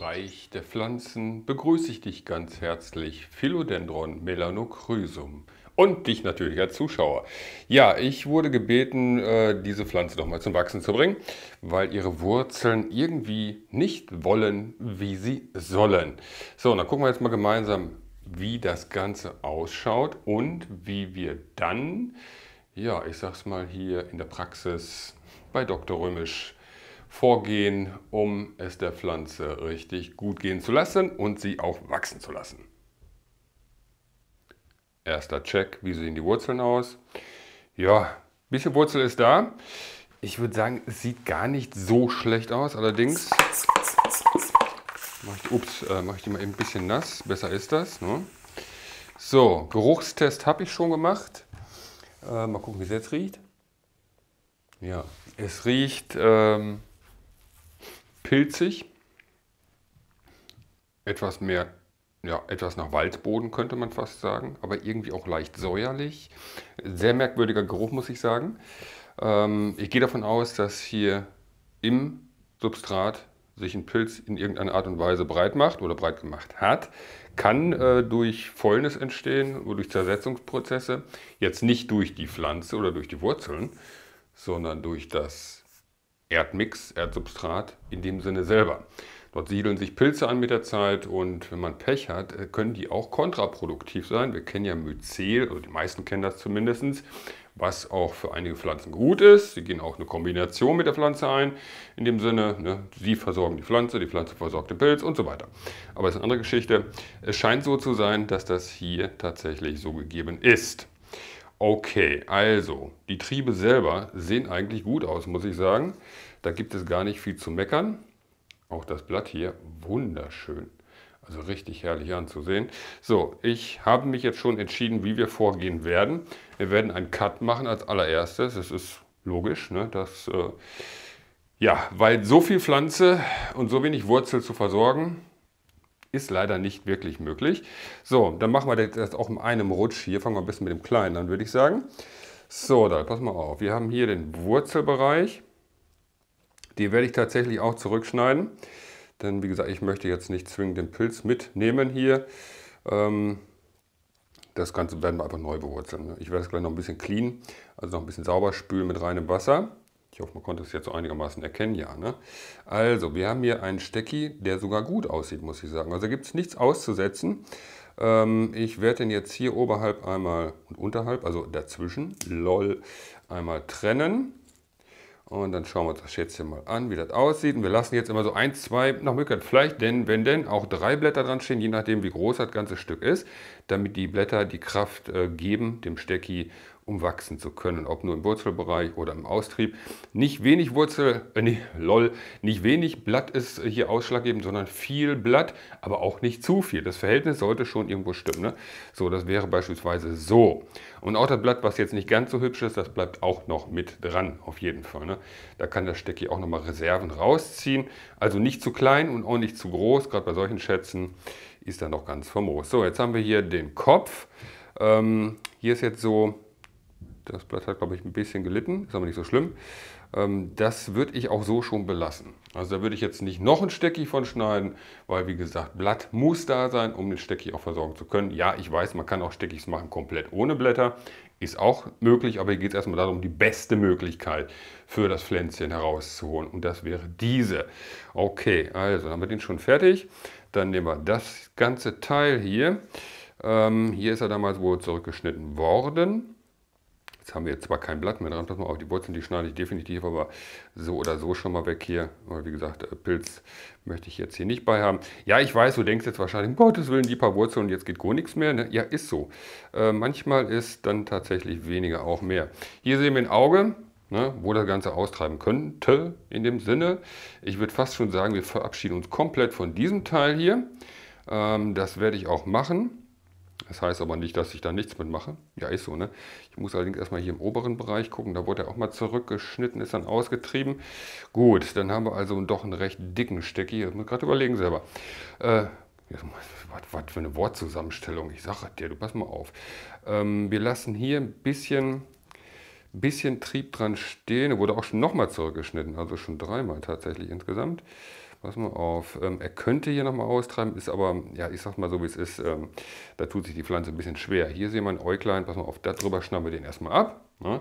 Bereich der Pflanzen begrüße ich dich ganz herzlich, Philodendron melanocrysum. Und dich natürlich als Zuschauer. Ja, ich wurde gebeten, äh, diese Pflanze nochmal zum Wachsen zu bringen, weil ihre Wurzeln irgendwie nicht wollen, wie sie sollen. So, dann gucken wir jetzt mal gemeinsam, wie das Ganze ausschaut und wie wir dann, ja, ich sag's mal hier in der Praxis bei Dr. Römisch vorgehen, um es der Pflanze richtig gut gehen zu lassen und sie auch wachsen zu lassen. Erster Check, wie sehen die Wurzeln aus? Ja, ein bisschen Wurzel ist da. Ich würde sagen, es sieht gar nicht so schlecht aus. Allerdings mache ich, ups, äh, mache ich die mal eben ein bisschen nass. Besser ist das. Ne? So, Geruchstest habe ich schon gemacht. Äh, mal gucken, wie es jetzt riecht. Ja, es riecht ähm, pilzig, etwas mehr, ja, etwas nach Waldboden könnte man fast sagen, aber irgendwie auch leicht säuerlich. Sehr merkwürdiger Geruch, muss ich sagen. Ähm, ich gehe davon aus, dass hier im Substrat sich ein Pilz in irgendeiner Art und Weise breit macht oder breit gemacht hat, kann äh, durch Fäulnis entstehen oder durch Zersetzungsprozesse. Jetzt nicht durch die Pflanze oder durch die Wurzeln, sondern durch das Erdmix, Erdsubstrat in dem Sinne selber. Dort siedeln sich Pilze an mit der Zeit und wenn man Pech hat, äh, können die auch kontraproduktiv sein. Wir kennen ja Myzel, also die meisten kennen das zumindest, was auch für einige Pflanzen gut ist. Sie gehen auch eine Kombination mit der Pflanze ein, in dem Sinne, ne, sie versorgen die Pflanze, die Pflanze versorgt den Pilz und so weiter. Aber das ist eine andere Geschichte. Es scheint so zu sein, dass das hier tatsächlich so gegeben ist. Okay, also die Triebe selber sehen eigentlich gut aus, muss ich sagen. Da gibt es gar nicht viel zu meckern. Auch das Blatt hier wunderschön. Also richtig herrlich anzusehen. So, ich habe mich jetzt schon entschieden, wie wir vorgehen werden. Wir werden einen Cut machen als allererstes. Das ist logisch, ne, dass, äh, ja, weil so viel Pflanze und so wenig Wurzel zu versorgen, ist leider nicht wirklich möglich. So, dann machen wir das auch in einem Rutsch hier. Fangen wir ein bisschen mit dem Kleinen an, würde ich sagen. So, da pass mal auf. Wir haben hier den Wurzelbereich. Die werde ich tatsächlich auch zurückschneiden. Denn wie gesagt, ich möchte jetzt nicht zwingend den Pilz mitnehmen hier. Ähm, das Ganze werden wir einfach neu bewurzeln. Ich werde es gleich noch ein bisschen clean, also noch ein bisschen sauber spülen mit reinem Wasser. Ich hoffe, man konnte es jetzt so einigermaßen erkennen, ja. Ne? Also, wir haben hier einen Stecki, der sogar gut aussieht, muss ich sagen. Also gibt es nichts auszusetzen. Ähm, ich werde den jetzt hier oberhalb einmal und unterhalb, also dazwischen, lol, einmal trennen. Und dann schauen wir uns das Schätzchen mal an, wie das aussieht. Und wir lassen jetzt immer so ein, zwei nach Möglichkeit vielleicht, denn wenn denn, auch drei Blätter dran stehen, je nachdem wie groß das ganze Stück ist, damit die Blätter die Kraft äh, geben, dem Stecki um wachsen zu können, ob nur im Wurzelbereich oder im Austrieb. Nicht wenig Wurzel, äh, nee, lol, nicht wenig Blatt ist hier ausschlaggebend, sondern viel Blatt, aber auch nicht zu viel. Das Verhältnis sollte schon irgendwo stimmen. Ne? So, das wäre beispielsweise so. Und auch das Blatt, was jetzt nicht ganz so hübsch ist, das bleibt auch noch mit dran, auf jeden Fall. Ne? Da kann das Steck hier auch nochmal Reserven rausziehen. Also nicht zu klein und auch nicht zu groß, gerade bei solchen Schätzen ist er noch ganz famos. So, jetzt haben wir hier den Kopf. Ähm, hier ist jetzt so, das Blatt hat, glaube ich, ein bisschen gelitten, ist aber nicht so schlimm. Ähm, das würde ich auch so schon belassen. Also da würde ich jetzt nicht noch ein Stecki von schneiden, weil wie gesagt, Blatt muss da sein, um den Stecki auch versorgen zu können. Ja, ich weiß, man kann auch Steckis machen komplett ohne Blätter. Ist auch möglich, aber hier geht es erstmal darum, die beste Möglichkeit für das Pflänzchen herauszuholen. Und das wäre diese. Okay, also dann haben wir den schon fertig. Dann nehmen wir das ganze Teil hier. Ähm, hier ist er damals wohl zurückgeschnitten worden. Jetzt haben wir jetzt zwar kein Blatt mehr dran, pass mal auf, die Wurzeln, die schneide ich definitiv aber so oder so schon mal weg hier. Aber wie gesagt, äh, Pilz möchte ich jetzt hier nicht bei haben. Ja, ich weiß, du denkst jetzt wahrscheinlich, um Gottes Willen, die paar Wurzeln und jetzt geht gar nichts mehr. Ne? Ja, ist so. Äh, manchmal ist dann tatsächlich weniger auch mehr. Hier sehen wir ein Auge. Ne, wo das Ganze austreiben könnte, in dem Sinne. Ich würde fast schon sagen, wir verabschieden uns komplett von diesem Teil hier. Ähm, das werde ich auch machen. Das heißt aber nicht, dass ich da nichts mitmache. Ja, ist so, ne? Ich muss allerdings erstmal hier im oberen Bereich gucken. Da wurde er auch mal zurückgeschnitten, ist dann ausgetrieben. Gut, dann haben wir also doch einen recht dicken Stecki. Äh, jetzt muss ich gerade überlegen selber. Äh, was, was, für eine Wortzusammenstellung. Ich sage dir, du pass mal auf. Ähm, wir lassen hier ein bisschen, bisschen Trieb dran stehen. Er wurde auch schon nochmal zurückgeschnitten. Also schon dreimal tatsächlich insgesamt pass mal auf, ähm, er könnte hier nochmal austreiben, ist aber, ja, ich sag mal so, wie es ist, ähm, da tut sich die Pflanze ein bisschen schwer. Hier sehen wir ein Äuglein, pass mal auf, da drüber schnappen wir den erstmal ab. Ne?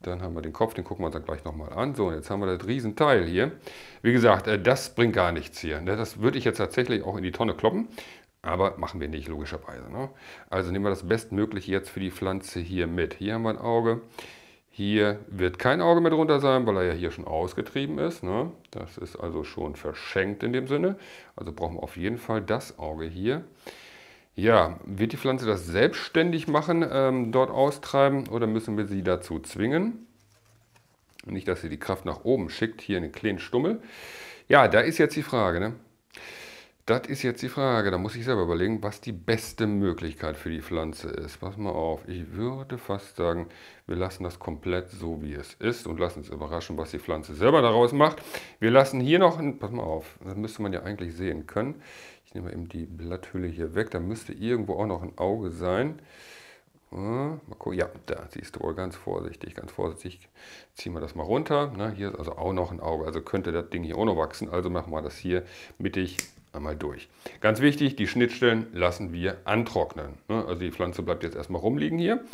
Dann haben wir den Kopf, den gucken wir uns dann gleich nochmal an. So, und jetzt haben wir das Riesenteil hier. Wie gesagt, äh, das bringt gar nichts hier. Ne? Das würde ich jetzt tatsächlich auch in die Tonne kloppen. Aber machen wir nicht, logischerweise. Ne? Also nehmen wir das Bestmögliche jetzt für die Pflanze hier mit. Hier haben wir ein Auge. Hier wird kein Auge mehr drunter sein, weil er ja hier schon ausgetrieben ist. Ne? Das ist also schon verschenkt in dem Sinne. Also brauchen wir auf jeden Fall das Auge hier. Ja, wird die Pflanze das selbstständig machen, ähm, dort austreiben oder müssen wir sie dazu zwingen? Nicht, dass sie die Kraft nach oben schickt, hier in den kleinen Stummel. Ja, da ist jetzt die Frage. Ne? Das ist jetzt die Frage. Da muss ich selber überlegen, was die beste Möglichkeit für die Pflanze ist. Pass mal auf. Ich würde fast sagen, wir lassen das komplett so, wie es ist und lassen uns überraschen, was die Pflanze selber daraus macht. Wir lassen hier noch, ein, pass mal auf, das müsste man ja eigentlich sehen können. Ich nehme eben die Blatthülle hier weg. Da müsste irgendwo auch noch ein Auge sein. Äh, mal gucken. Ja, da siehst du wohl ganz vorsichtig, ganz vorsichtig ziehen wir das mal runter. hier ist also auch noch ein Auge, also könnte das Ding hier auch noch wachsen. Also machen wir das hier mittig einmal durch. Ganz wichtig, die Schnittstellen lassen wir antrocknen. Ne? Also die Pflanze bleibt jetzt erstmal rumliegen hier.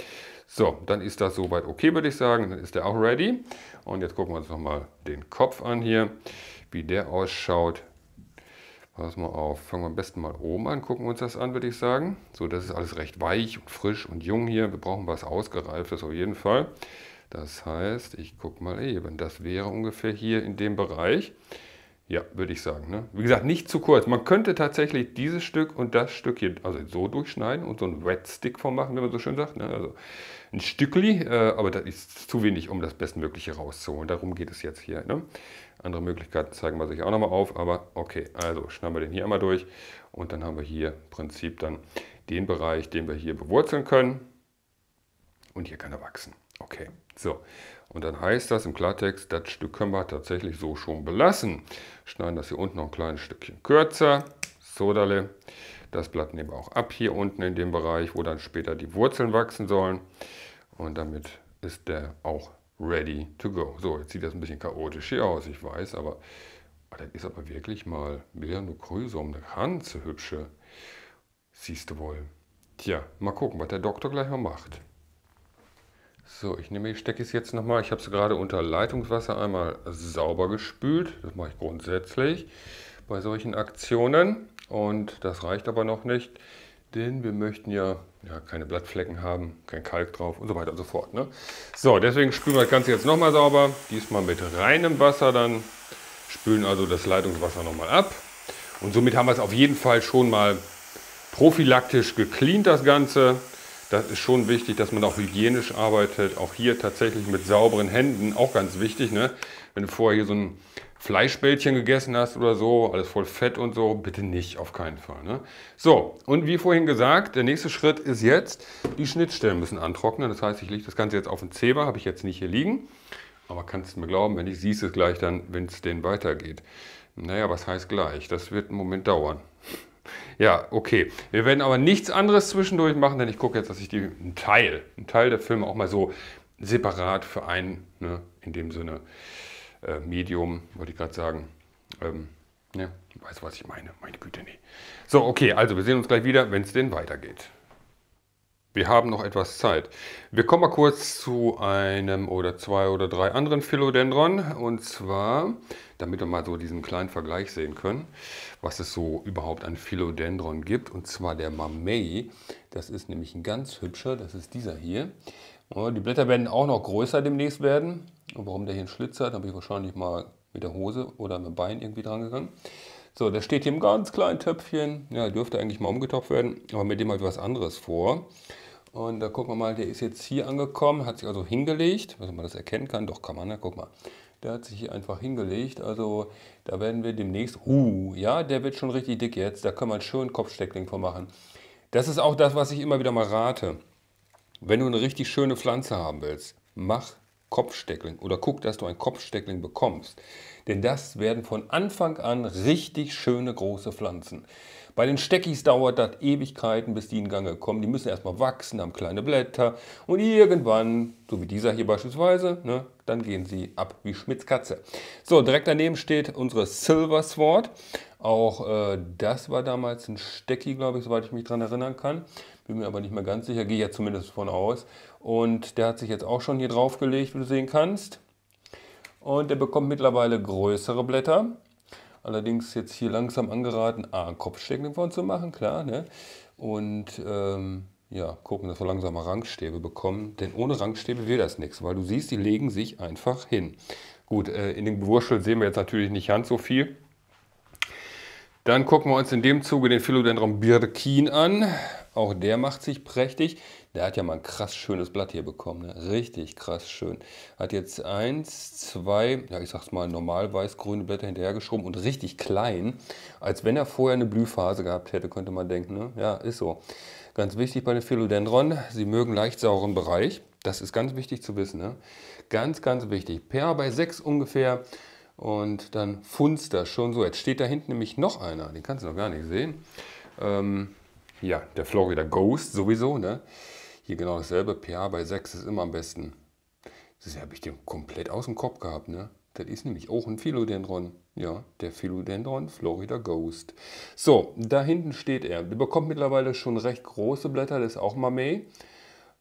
So, dann ist das soweit okay, würde ich sagen. Dann ist der auch ready. Und jetzt gucken wir uns nochmal den Kopf an hier, wie der ausschaut. Pass mal auf, fangen wir am besten mal oben an, gucken wir uns das an, würde ich sagen. So, das ist alles recht weich und frisch und jung hier. Wir brauchen was Ausgereiftes auf jeden Fall. Das heißt, ich gucke mal eben, das wäre ungefähr hier in dem Bereich. Ja, würde ich sagen. Ne? Wie gesagt, nicht zu kurz. Man könnte tatsächlich dieses Stück und das Stück hier also so durchschneiden und so ein Red Stick von machen, wenn man so schön sagt. Ne? Also ein Stückli, äh, aber das ist zu wenig, um das Bestmögliche rauszuholen. Darum geht es jetzt hier. Ne? Andere Möglichkeiten zeigen wir sich auch nochmal auf, aber okay, also schneiden wir den hier einmal durch und dann haben wir hier im Prinzip dann den Bereich, den wir hier bewurzeln können und hier kann er wachsen. Okay, so. Und dann heißt das im Klartext, das Stück können wir tatsächlich so schon belassen. Schneiden das hier unten noch ein kleines Stückchen kürzer. Sodale. Das Blatt nehmen wir auch ab hier unten in dem Bereich, wo dann später die Wurzeln wachsen sollen. Und damit ist der auch ready to go. So, jetzt sieht das ein bisschen chaotisch hier aus, ich weiß, aber das ist aber wirklich mal um eine ganze hübsche. Siehst du wohl. Tja, mal gucken, was der Doktor gleich mal macht. So, ich nehme, ich stecke es jetzt nochmal. Ich habe es gerade unter Leitungswasser einmal sauber gespült. Das mache ich grundsätzlich bei solchen Aktionen. Und das reicht aber noch nicht, denn wir möchten ja, ja keine Blattflecken haben, kein Kalk drauf und so weiter und so fort. Ne? So, deswegen spülen wir das Ganze jetzt nochmal sauber. Diesmal mit reinem Wasser dann. Spülen also das Leitungswasser nochmal ab. Und somit haben wir es auf jeden Fall schon mal prophylaktisch gecleant, das Ganze das ist schon wichtig, dass man auch hygienisch arbeitet. Auch hier tatsächlich mit sauberen Händen, auch ganz wichtig. Ne? Wenn du vorher hier so ein Fleischbällchen gegessen hast oder so, alles voll Fett und so, bitte nicht, auf keinen Fall. Ne? So, und wie vorhin gesagt, der nächste Schritt ist jetzt, die Schnittstellen müssen antrocknen. Das heißt, ich lege das Ganze jetzt auf den Zeber, habe ich jetzt nicht hier liegen. Aber kannst du mir glauben, wenn ich siehst es gleich dann, wenn es denen weitergeht. Naja, was heißt gleich? Das wird einen Moment dauern. Ja, okay. Wir werden aber nichts anderes zwischendurch machen, denn ich gucke jetzt, dass ich die, einen Teil, einen Teil der Filme auch mal so separat für ein, ne, in dem Sinne, äh, Medium, wollte ich gerade sagen. Ähm, ne, weiß, was ich meine? Meine Güte, nee. So, okay, also wir sehen uns gleich wieder, wenn es denn weitergeht. Wir haben noch etwas Zeit. Wir kommen mal kurz zu einem oder zwei oder drei anderen Philodendron. Und zwar, damit wir mal so diesen kleinen Vergleich sehen können, was es so überhaupt an Philodendron gibt. Und zwar der Mamei. Das ist nämlich ein ganz hübscher. Das ist dieser hier. Oh, die Blätter werden auch noch größer demnächst werden. Und warum der hier einen Schlitz hat, habe ich wahrscheinlich mal mit der Hose oder mit dem Bein irgendwie dran gegangen. So, das steht hier im ganz kleinen Töpfchen. Ja, dürfte eigentlich mal umgetopft werden, aber mit dem habe ich was anderes vor. Und da gucken wir mal, der ist jetzt hier angekommen, hat sich also hingelegt, wenn man das erkennen kann, doch kann man, ne? guck mal. Der hat sich hier einfach hingelegt, also da werden wir demnächst, uh, ja, der wird schon richtig dick jetzt, da kann man schön Kopfsteckling von machen. Das ist auch das, was ich immer wieder mal rate. Wenn du eine richtig schöne Pflanze haben willst, mach Kopfsteckling oder guck, dass du ein Kopfsteckling bekommst. Denn das werden von Anfang an richtig schöne große Pflanzen. Bei den Steckis dauert das Ewigkeiten, bis die in Gange kommen. Die müssen erstmal wachsen, haben kleine Blätter und irgendwann, so wie dieser hier beispielsweise, ne, dann gehen sie ab wie Schmitzkatze. So, direkt daneben steht unsere Silver Sword. Auch äh, das war damals ein Stecki, glaube ich, soweit ich mich daran erinnern kann. Bin mir aber nicht mehr ganz sicher, gehe ja zumindest davon aus. Und der hat sich jetzt auch schon hier drauf gelegt, wie du sehen kannst. Und der bekommt mittlerweile größere Blätter. Allerdings jetzt hier langsam angeraten, A, einen Kopfstecken davon zu machen, klar. Ne? Und ähm, ja, gucken, dass wir langsam mal Rangstäbe bekommen. Denn ohne Rangstäbe wird das nichts, weil du siehst, die legen sich einfach hin. Gut, äh, in den Wurschel sehen wir jetzt natürlich nicht ganz so viel. Dann gucken wir uns in dem Zuge den Philodendron Birkin an. Auch der macht sich prächtig. Der hat ja mal ein krass schönes Blatt hier bekommen. Ne? Richtig krass schön. Hat jetzt eins, zwei, ja, ich sag's mal, normal weiß-grüne Blätter hinterhergeschoben und richtig klein. Als wenn er vorher eine Blühphase gehabt hätte, könnte man denken. Ne? Ja, ist so. Ganz wichtig bei den Philodendron, sie mögen leicht sauren Bereich. Das ist ganz wichtig zu wissen. Ne? Ganz, ganz wichtig. Per bei 6 ungefähr. Und dann funzt das schon so. Jetzt steht da hinten nämlich noch einer. Den kannst du noch gar nicht sehen. Ähm, ja, der Florida Ghost sowieso. Ne? Hier genau dasselbe, pH bei 6 ist immer am besten. Das habe ich den komplett aus dem Kopf gehabt, ne? Das ist nämlich auch ein Philodendron. Ja, der Philodendron Florida Ghost. So, da hinten steht er. Der bekommt mittlerweile schon recht große Blätter, das ist auch Mamey.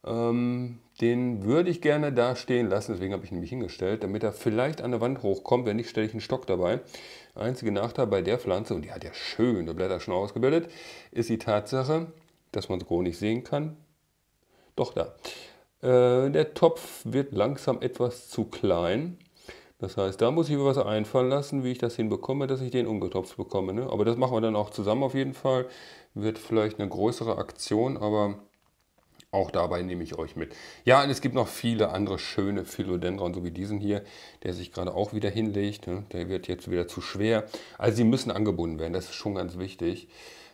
Ähm, den würde ich gerne da stehen lassen, deswegen habe ich ihn nämlich hingestellt, damit er vielleicht an der Wand hochkommt. Wenn nicht, stelle ich einen Stock dabei. Einzige Nachteil bei der Pflanze, und die hat ja schöne Blätter schon ausgebildet, ist die Tatsache, dass man es grob nicht sehen kann. Doch da. Äh, der Topf wird langsam etwas zu klein. Das heißt, da muss ich mir was einfallen lassen, wie ich das hinbekomme, dass ich den ungetopft bekomme. Ne? Aber das machen wir dann auch zusammen auf jeden Fall. Wird vielleicht eine größere Aktion, aber auch dabei nehme ich euch mit. Ja, und es gibt noch viele andere schöne Philodendron, so wie diesen hier, der sich gerade auch wieder hinlegt. Ne? Der wird jetzt wieder zu schwer. Also sie müssen angebunden werden, das ist schon ganz wichtig.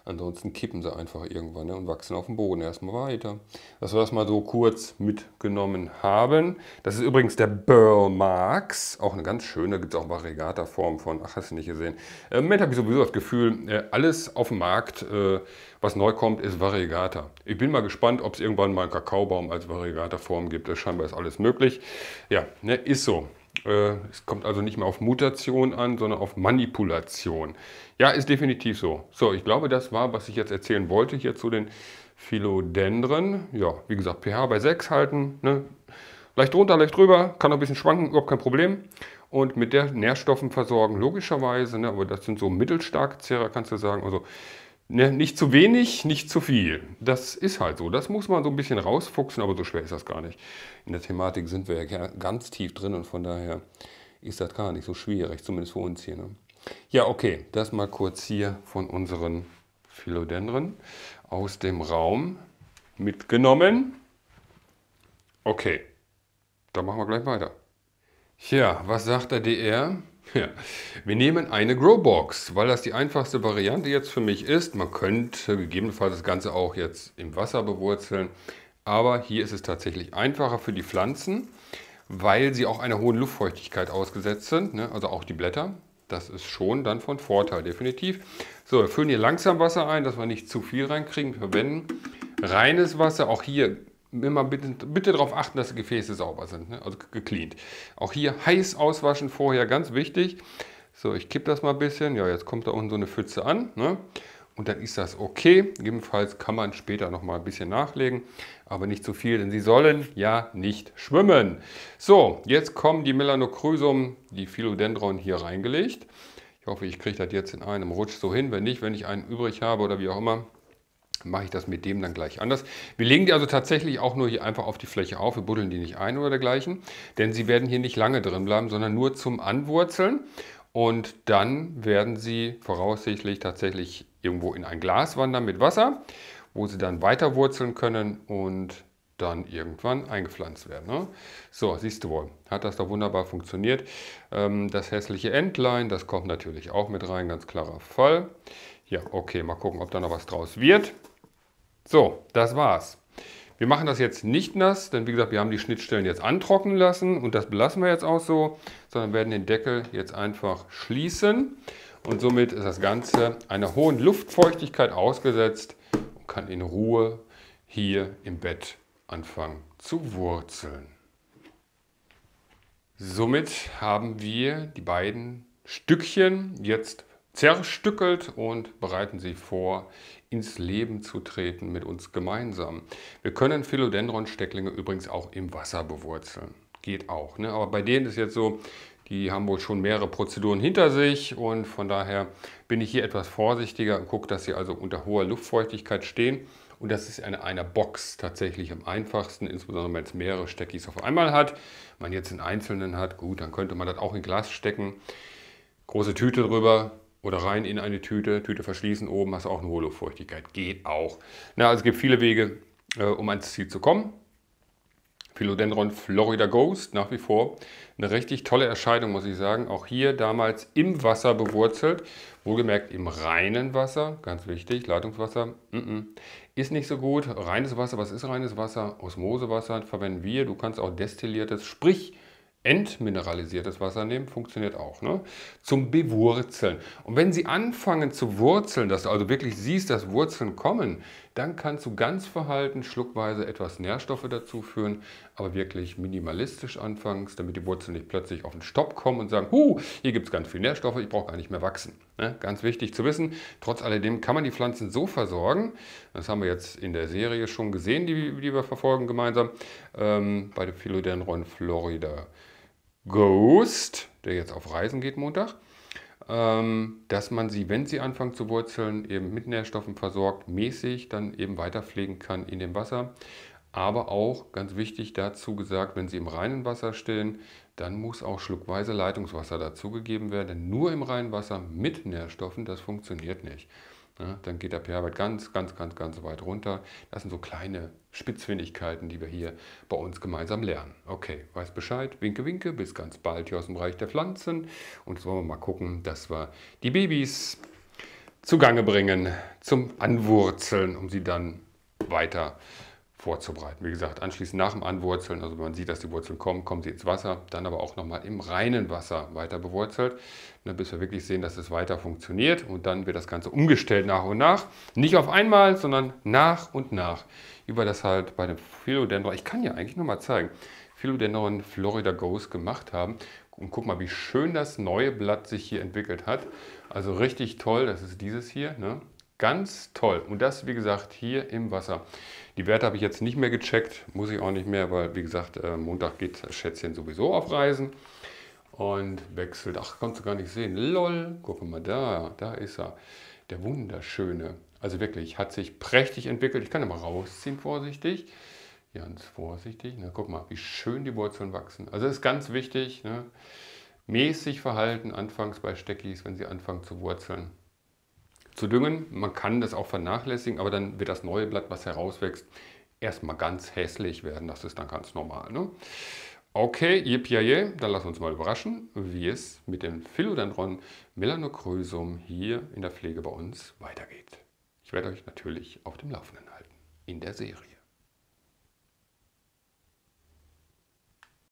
Ansonsten kippen sie einfach irgendwann ne, und wachsen auf dem Boden erstmal weiter. Dass wir das mal so kurz mitgenommen haben. Das ist übrigens der Burl Marx. Auch eine ganz schöne, gibt es auch ein form von. Ach, hast du nicht gesehen. Äh, Im Moment habe ich sowieso das Gefühl, äh, alles auf dem Markt, äh, was neu kommt, ist Variegata. Ich bin mal gespannt, ob es irgendwann mal einen Kakaobaum als Variegata-Form gibt. Das scheinbar ist alles möglich. Ja, ne, ist so. Äh, es kommt also nicht mehr auf Mutation an, sondern auf Manipulation. Ja, ist definitiv so. So, ich glaube, das war, was ich jetzt erzählen wollte hier zu den Philodendren. Ja, wie gesagt, pH bei 6 halten. Ne? Leicht drunter, leicht drüber, kann noch ein bisschen schwanken, überhaupt kein Problem. Und mit der Nährstoffen versorgen, logischerweise. Ne? Aber das sind so mittelstarke Zehrer, kannst du sagen. Also Ne, nicht zu wenig, nicht zu viel. Das ist halt so. Das muss man so ein bisschen rausfuchsen, aber so schwer ist das gar nicht. In der Thematik sind wir ja ganz tief drin und von daher ist das gar nicht so schwierig, zumindest für uns hier. Ne? Ja, okay, das mal kurz hier von unseren Philodendren aus dem Raum mitgenommen. Okay, dann machen wir gleich weiter. Ja, was sagt der DR? Ja. Wir nehmen eine Growbox, weil das die einfachste Variante jetzt für mich ist. Man könnte gegebenenfalls das Ganze auch jetzt im Wasser bewurzeln, aber hier ist es tatsächlich einfacher für die Pflanzen, weil sie auch einer hohen Luftfeuchtigkeit ausgesetzt sind, ne? also auch die Blätter. Das ist schon dann von Vorteil, definitiv. So, wir füllen hier langsam Wasser ein, dass wir nicht zu viel reinkriegen. Wir verwenden reines Wasser. Auch hier immer bitte, bitte darauf achten, dass die Gefäße sauber sind, ne? also gecleant. Auch hier heiß auswaschen vorher, ganz wichtig. So, ich kippe das mal ein bisschen. Ja, jetzt kommt da unten so eine Pfütze an. Ne? Und dann ist das okay. Jedenfalls kann man später nochmal ein bisschen nachlegen, aber nicht zu viel, denn sie sollen ja nicht schwimmen. So, jetzt kommen die Melanocrysum, die Philodendron hier reingelegt. Ich hoffe, ich kriege das jetzt in einem Rutsch so hin. Wenn nicht, wenn ich einen übrig habe oder wie auch immer, mache ich das mit dem dann gleich anders. Wir legen die also tatsächlich auch nur hier einfach auf die Fläche auf, wir buddeln die nicht ein oder dergleichen, denn sie werden hier nicht lange drin bleiben, sondern nur zum Anwurzeln und dann werden sie voraussichtlich tatsächlich irgendwo in ein Glas wandern mit Wasser, wo sie dann weiter wurzeln können und dann irgendwann eingepflanzt werden. Ne? So, siehst du wohl, hat das doch wunderbar funktioniert. Ähm, das hässliche Entlein, das kommt natürlich auch mit rein, ganz klarer Fall. Ja, okay, mal gucken, ob da noch was draus wird. So, das war's. Wir machen das jetzt nicht nass, denn wie gesagt, wir haben die Schnittstellen jetzt antrocknen lassen und das belassen wir jetzt auch so, sondern werden den Deckel jetzt einfach schließen und somit ist das Ganze einer hohen Luftfeuchtigkeit ausgesetzt und kann in Ruhe hier im Bett anfangen zu wurzeln. Somit haben wir die beiden Stückchen jetzt zerstückelt und bereiten sie vor, ins Leben zu treten mit uns gemeinsam. Wir können Philodendron-Stecklinge übrigens auch im Wasser bewurzeln. Geht auch. Ne? Aber bei denen ist jetzt so, die haben wohl schon mehrere Prozeduren hinter sich und von daher bin ich hier etwas vorsichtiger und gucke, dass sie also unter hoher Luftfeuchtigkeit stehen. Und das ist in einer Box tatsächlich am einfachsten, insbesondere wenn es mehrere Steckis auf einmal hat. Wenn man jetzt in einzelnen hat, gut, dann könnte man das auch in Glas stecken. Große Tüte drüber, oder rein in eine Tüte, Tüte verschließen, oben hast du auch eine hohe Luftfeuchtigkeit. Geht auch. Na, also es gibt viele Wege, äh, um ans Ziel zu kommen. Philodendron Florida Ghost, nach wie vor eine richtig tolle Erscheinung, muss ich sagen. Auch hier damals im Wasser bewurzelt, wohlgemerkt im reinen Wasser, ganz wichtig, Leitungswasser mm -mm. ist nicht so gut. Reines Wasser, was ist reines Wasser? Osmosewasser verwenden wir, du kannst auch destilliertes, sprich entmineralisiertes Wasser nehmen, funktioniert auch, ne? zum Bewurzeln. Und wenn sie anfangen zu wurzeln, dass du also wirklich siehst, dass Wurzeln kommen, dann kannst du ganz verhalten, schluckweise etwas Nährstoffe dazu führen, aber wirklich minimalistisch anfangs, damit die Wurzeln nicht plötzlich auf den Stopp kommen und sagen, huh, hier gibt es ganz viel Nährstoffe, ich brauche gar nicht mehr wachsen. Ne? Ganz wichtig zu wissen, trotz alledem kann man die Pflanzen so versorgen, das haben wir jetzt in der Serie schon gesehen, die, die wir verfolgen gemeinsam, ähm, bei der Philodendron Florida. Ghost, der jetzt auf Reisen geht Montag, ähm, dass man sie, wenn sie anfangen zu wurzeln, eben mit Nährstoffen versorgt, mäßig dann eben weiter pflegen kann in dem Wasser. Aber auch ganz wichtig dazu gesagt, wenn sie im reinen Wasser stehen, dann muss auch schluckweise Leitungswasser dazugegeben werden. Denn nur im reinen Wasser mit Nährstoffen, das funktioniert nicht. Ja, ne? dann geht der pH-Wert ganz, ganz, ganz, ganz weit runter. Das sind so kleine Spitzfindigkeiten, die wir hier bei uns gemeinsam lernen. Okay, weiß Bescheid, winke, winke, bis ganz bald hier aus dem Bereich der Pflanzen. Und jetzt wollen wir mal gucken, dass wir die Babys zugange bringen, zum Anwurzeln, um sie dann weiter zu vorzubereiten. Wie gesagt, anschließend nach dem Anwurzeln, also wenn man sieht, dass die Wurzeln kommen, kommen sie ins Wasser, dann aber auch nochmal im reinen Wasser weiter bewurzelt, ne, bis wir wirklich sehen, dass es weiter funktioniert und dann wird das Ganze umgestellt nach und nach. Nicht auf einmal, sondern nach und nach. Über das halt bei dem Philodendron, ich kann ja eigentlich nochmal zeigen, Philodendron Florida Ghost gemacht haben. Und guck mal, wie schön das neue Blatt sich hier entwickelt hat. Also richtig toll, das ist dieses hier, ne? ganz toll. Und das, wie gesagt, hier im Wasser. Die Werte habe ich jetzt nicht mehr gecheckt, muss ich auch nicht mehr, weil wie gesagt, äh, Montag geht Schätzchen sowieso auf Reisen und wechselt. Ach, kannst du gar nicht sehen. Lol, guck mal da, da ist er. Der wunderschöne. Also wirklich, hat sich prächtig entwickelt. Ich kann ihn mal rausziehen, vorsichtig. Ganz vorsichtig. Na, guck mal, wie schön die Wurzeln wachsen. Also ist ganz wichtig. Ne? Mäßig verhalten anfangs bei Steckis, wenn sie anfangen zu wurzeln zu düngen. Man kann das auch vernachlässigen, aber dann wird das neue Blatt, was herauswächst, erstmal ganz hässlich werden. Das ist dann ganz normal. Ne? Okay, yippie, dann lass uns mal überraschen, wie es mit dem Philodendron Melanocrysum hier in der Pflege bei uns weitergeht. Ich werde euch natürlich auf dem Laufenden halten in der Serie.